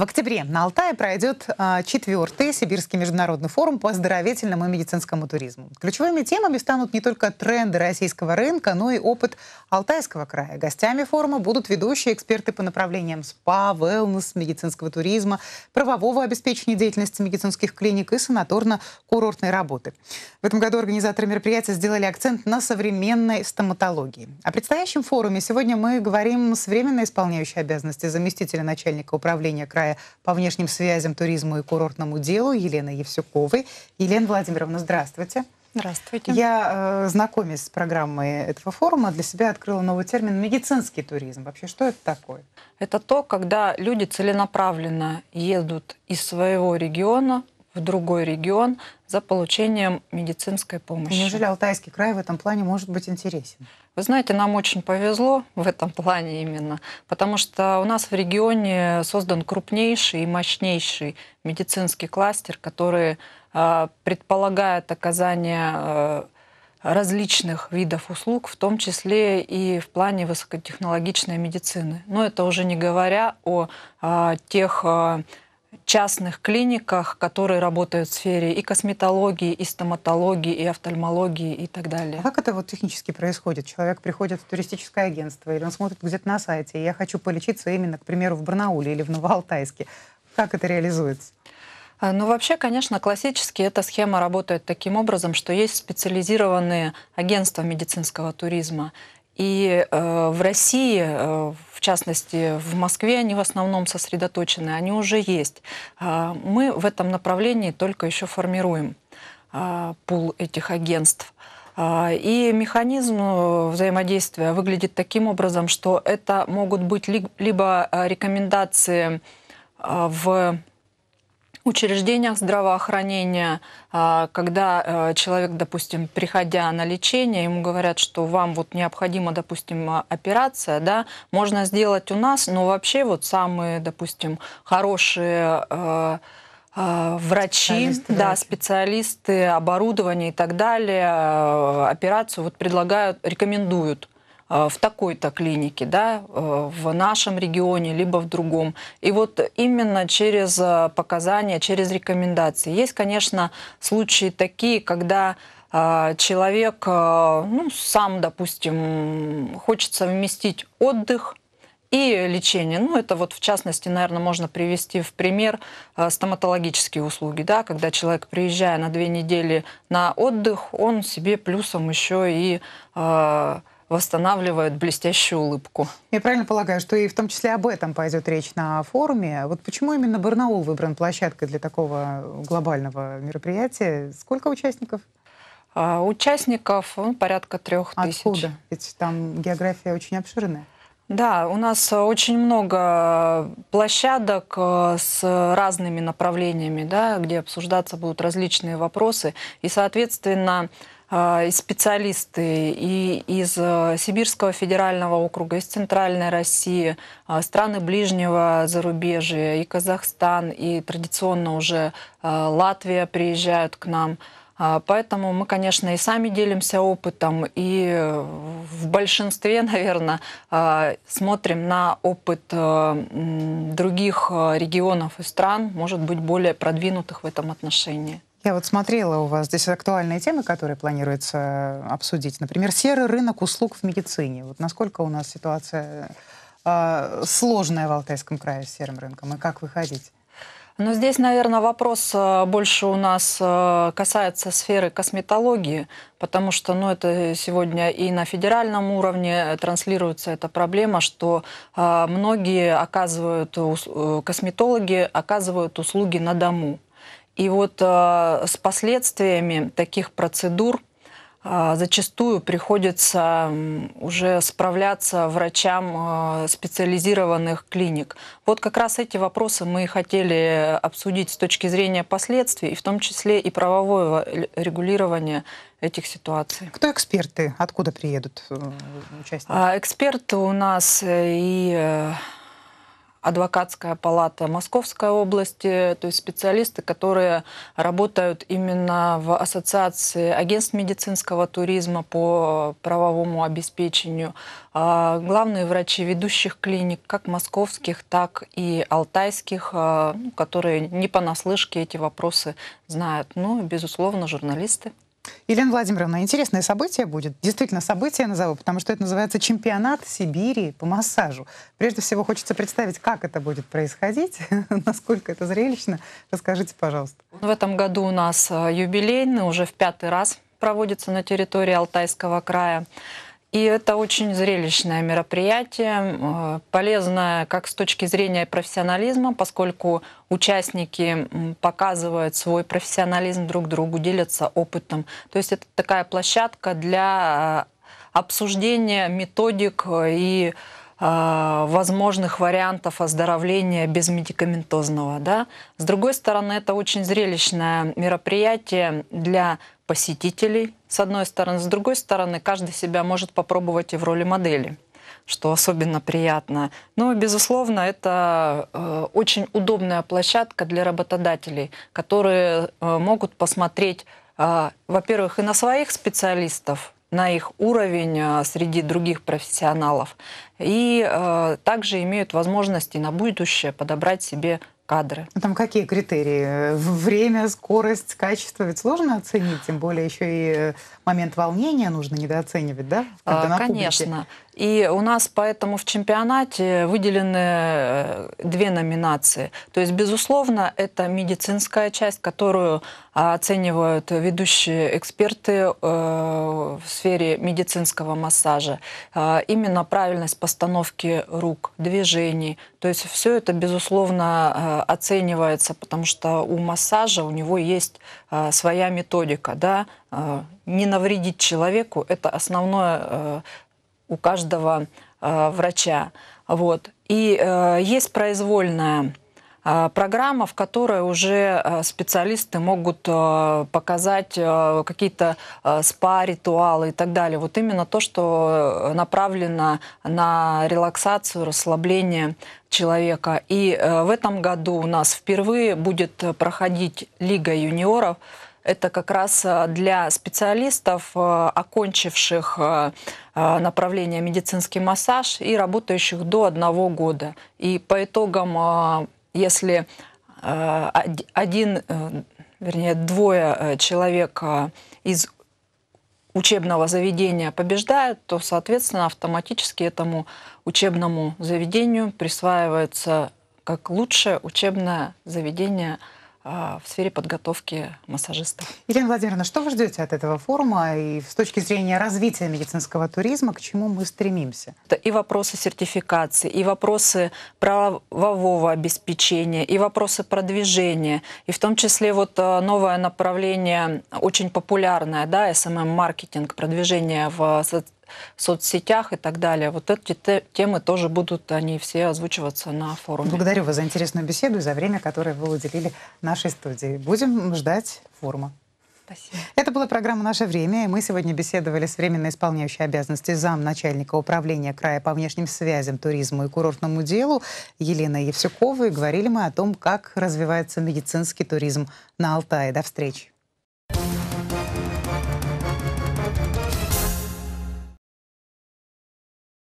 В октябре на Алтае пройдет а, четвертый Сибирский международный форум по оздоровительному и медицинскому туризму. Ключевыми темами станут не только тренды российского рынка, но и опыт Алтайского края. Гостями форума будут ведущие эксперты по направлениям спа, wellness, медицинского туризма, правового обеспечения деятельности медицинских клиник и санаторно-курортной работы. В этом году организаторы мероприятия сделали акцент на современной стоматологии. О предстоящем форуме сегодня мы говорим с временно исполняющей обязанности заместителя начальника управления края Края по внешним связям, туризму и курортному делу Елена Евсюковой. Елена Владимировна, здравствуйте. Здравствуйте. Я, э, знакомясь с программой этого форума, для себя открыла новый термин «медицинский туризм». Вообще, что это такое? Это то, когда люди целенаправленно едут из своего региона в другой регион за получением медицинской помощи. Неужели Алтайский край в этом плане может быть интересен? Вы знаете, нам очень повезло в этом плане именно, потому что у нас в регионе создан крупнейший и мощнейший медицинский кластер, который э, предполагает оказание э, различных видов услуг, в том числе и в плане высокотехнологичной медицины. Но это уже не говоря о э, тех э, частных клиниках, которые работают в сфере и косметологии, и стоматологии, и офтальмологии и так далее. А как это вот технически происходит? Человек приходит в туристическое агентство, или он смотрит где-то на сайте, и я хочу полечиться именно, к примеру, в Барнауле или в Новоалтайске. Как это реализуется? А, ну, вообще, конечно, классически эта схема работает таким образом, что есть специализированные агентства медицинского туризма. И э, в России, э, в частности, в Москве они в основном сосредоточены, они уже есть. А, мы в этом направлении только еще формируем а, пул этих агентств. А, и механизм э, взаимодействия выглядит таким образом, что это могут быть либо э, рекомендации э, в учреждениях здравоохранения, а, когда э, человек, допустим, приходя на лечение, ему говорят, что вам вот необходима, допустим, а, операция, да, можно сделать у нас, но вообще вот самые, допустим, хорошие э, э, врачи, специалисты, да, врачи. специалисты, оборудование и так далее, операцию вот предлагают, рекомендуют Э, в такой-то клинике, да, э, в нашем регионе, либо в другом. И вот именно через э, показания, через рекомендации. Есть, конечно, случаи такие, когда человек ну, сам, допустим, хочет совместить отдых и лечение. Ну, это вот в частности, наверное, можно привести в пример стоматологические услуги, да, когда человек, приезжая на две недели на отдых, он себе плюсом еще и восстанавливает блестящую улыбку. Я правильно полагаю, что и в том числе об этом пойдет речь на форуме. Вот почему именно Барнаул выбран площадкой для такого глобального мероприятия? Сколько участников? А, участников ну, порядка трех тысяч. Откуда? Ведь там география очень обширная. Да, у нас очень много площадок э, с разными направлениями, да, где обсуждаться будут различные вопросы. И, соответственно, а, и специалисты и из э, Сибирского федерального округа, из Центральной России, а, страны ближнего зарубежья, и Казахстан, и традиционно уже а, Латвия приезжают к нам. Поэтому мы, конечно, и сами делимся опытом, и в большинстве, наверное, смотрим на опыт э, других э, регионов и стран, может быть, более продвинутых в этом отношении. Я вот смотрела у вас здесь актуальные темы, которые планируется э, обсудить. Например, серый рынок услуг в медицине. Вот насколько у нас ситуация э, сложная в Алтайском крае с серым рынком, и как выходить? Но ну, здесь, наверное, вопрос э, больше у нас э, касается сферы косметологии, потому что ну, это сегодня и на федеральном уровне транслируется эта проблема, что многие оказывают, косметологи оказывают услуги на дому. И вот э, с последствиями таких процедур э, зачастую приходится уже справляться врачам э, специализированных клиник. Вот как раз эти вопросы мы хотели обсудить с точки зрения последствий, и в том числе и правового регулирования этих ситуаций. Кто эксперты? Откуда приедут э, участники? А, эксперты у нас э, и э, адвокатская палата Московской области, то есть специалисты, которые работают именно в ассоциации агентств медицинского туризма по правовому обеспечению, а главные врачи ведущих клиник, как московских, так и алтайских, а, ну, которые не понаслышке эти вопросы знают, ну и, безусловно, журналисты. Елена Владимировна, интересное событие будет. Действительно, событие назову, потому что это называется чемпионат Сибири по массажу. Прежде всего, хочется представить, как это будет происходить, насколько это зрелищно. Расскажите, пожалуйста. В этом году у нас э, юбилейный, уже в пятый раз проводится на территории Алтайского края. И это очень зрелищное мероприятие, э, полезное как с точки зрения профессионализма, поскольку участники показывают свой профессионализм друг другу, делятся опытом. То есть это такая площадка для э, обсуждения методик и э, возможных вариантов оздоровления без медикаментозного, Да? С другой стороны, это очень зрелищное мероприятие для посетителей, с одной стороны. С другой стороны, каждый себя может попробовать и в роли модели что особенно приятно. Но, ну, безусловно, это э, очень удобная площадка для работодателей, которые э, могут посмотреть, э, во-первых, и на своих специалистов, на их уровень э, среди других профессионалов, и э, также имеют возможности на будущее подобрать себе кадры. А там какие критерии? Время, скорость, качество? Ведь сложно оценить, тем более еще и э, момент волнения нужно недооценивать, да? Когда а, конечно. Публике. И у нас поэтому в чемпионате выделены э, две номинации. То есть, безусловно, это медицинская часть, которую а, оценивают ведущие эксперты э, в сфере медицинского массажа. А, именно правильность постановки рук, движений. То есть все это, безусловно, э, оценивается, потому что у массажа у него есть своя методика. Да? Не навредить человеку – это основное у каждого э, врача. Вот. И э, есть произвольная э, программа, в которой уже специалисты могут показать какие-то спа-ритуалы и так далее. Вот именно то, что направлено на релаксацию, расслабление человека. И в этом году у нас впервые будет проходить Лига юниоров – это как раз э, для специалистов, э, окончивших э, направление медицинский массаж и работающих до одного года. И по итогам, если один, вернее, двое человек из учебного заведения побеждают, то, соответственно, автоматически этому учебному заведению присваивается как лучшее учебное заведение – а, в сфере подготовки массажистов. Елена Владимировна, что вы ждете от этого форума и с точки зрения развития медицинского туризма, к чему мы стремимся? Это и вопросы сертификации, и вопросы правового обеспечения, и вопросы продвижения, и в том числе вот э, новое направление, очень популярное, да, SMM-маркетинг, эм эм продвижение в в соцсетях и так далее. Вот эти темы тоже будут, они все озвучиваться на форуме. Благодарю вас за интересную беседу и за время, которое вы уделили нашей студии. Будем ждать форума. Спасибо. Это была программа «Наше время», мы сегодня беседовали с временно исполняющей обязанности замначальника управления края по внешним связям, туризму и курортному делу Еленой Евсюковой. Говорили мы о том, как развивается медицинский туризм на Алтае. До встречи.